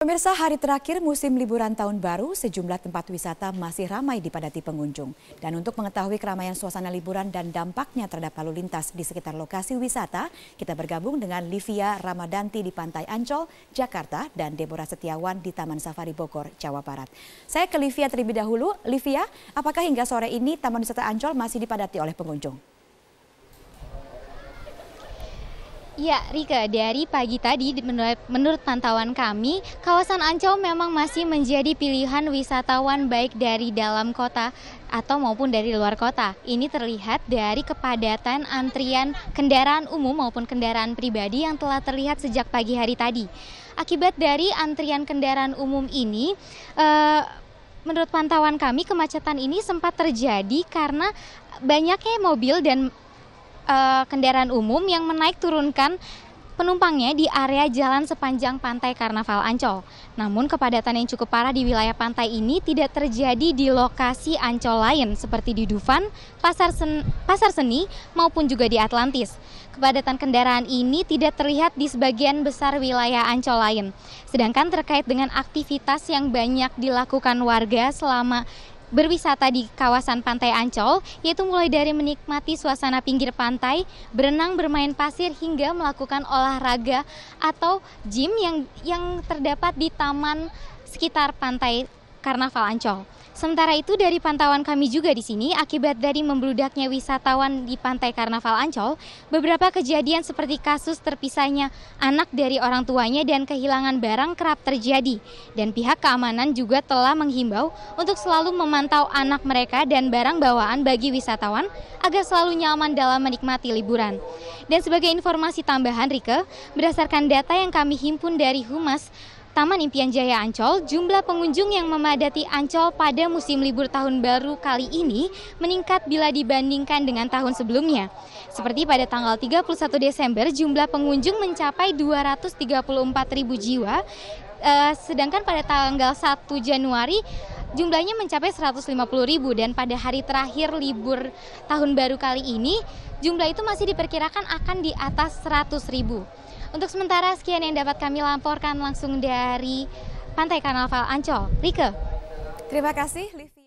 Pemirsa, hari terakhir musim liburan tahun baru, sejumlah tempat wisata masih ramai dipadati pengunjung. Dan untuk mengetahui keramaian suasana liburan dan dampaknya terhadap lalu lintas di sekitar lokasi wisata, kita bergabung dengan Livia Ramadanti di Pantai Ancol, Jakarta, dan Deborah Setiawan di Taman Safari Bogor, Jawa Barat. Saya ke Livia terlebih dahulu. Livia, apakah hingga sore ini Taman Wisata Ancol masih dipadati oleh pengunjung? Ya, Rika, dari pagi tadi menurut, pantauan kami, kawasan Ancol memang masih menjadi pilihan wisatawan baik dari dalam kota atau maupun dari luar kota. Ini terlihat dari kepadatan antrian kendaraan umum maupun kendaraan pribadi yang telah terlihat sejak pagi hari tadi. Akibat dari antrian kendaraan umum ini, eh, menurut pantauan kami kemacetan ini sempat terjadi karena banyaknya mobil dan uh, kendaraan umum yang menaik turunkan penumpangnya di area jalan sepanjang pantai Karnaval Ancol. Namun kepadatan yang cukup parah di wilayah pantai ini tidak terjadi di lokasi Ancol lain seperti di Dufan, Pasar, Sen Pasar Seni maupun juga di Atlantis. Kepadatan kendaraan ini tidak terlihat di sebagian besar wilayah Ancol lain. Sedangkan terkait dengan aktivitas yang banyak dilakukan warga selama berwisata di kawasan Pantai Ancol, yaitu mulai dari menikmati suasana pinggir pantai, berenang, bermain pasir, hingga melakukan olahraga atau gym yang yang terdapat di taman sekitar pantai Karnaval Ancol. Sementara itu dari pantauan kami juga di sini, akibat dari membludaknya wisatawan di Pantai Karnaval Ancol, beberapa kejadian seperti kasus terpisahnya anak dari orang tuanya dan kehilangan barang kerap terjadi. Dan pihak keamanan juga telah menghimbau untuk selalu memantau anak mereka dan barang bawaan bagi wisatawan agar selalu nyaman dalam menikmati liburan. Dan sebagai informasi tambahan Rike, berdasarkan data yang kami himpun dari Humas, Taman Impian Jaya Ancol, jumlah pengunjung yang memadati Ancol pada musim libur tahun baru kali ini meningkat bila dibandingkan dengan tahun sebelumnya. Seperti pada tanggal 31 Desember, jumlah pengunjung mencapai 234 ribu jiwa, eh, sedangkan pada tanggal 1 Januari jumlahnya mencapai 150 ribu dan pada hari terakhir libur tahun baru kali ini jumlah itu masih diperkirakan akan di atas 100 ribu. Untuk sementara sekian yang dapat kami laporkan langsung dari Pantai Kanal Val Ancol. Rike. Terima kasih, Livi.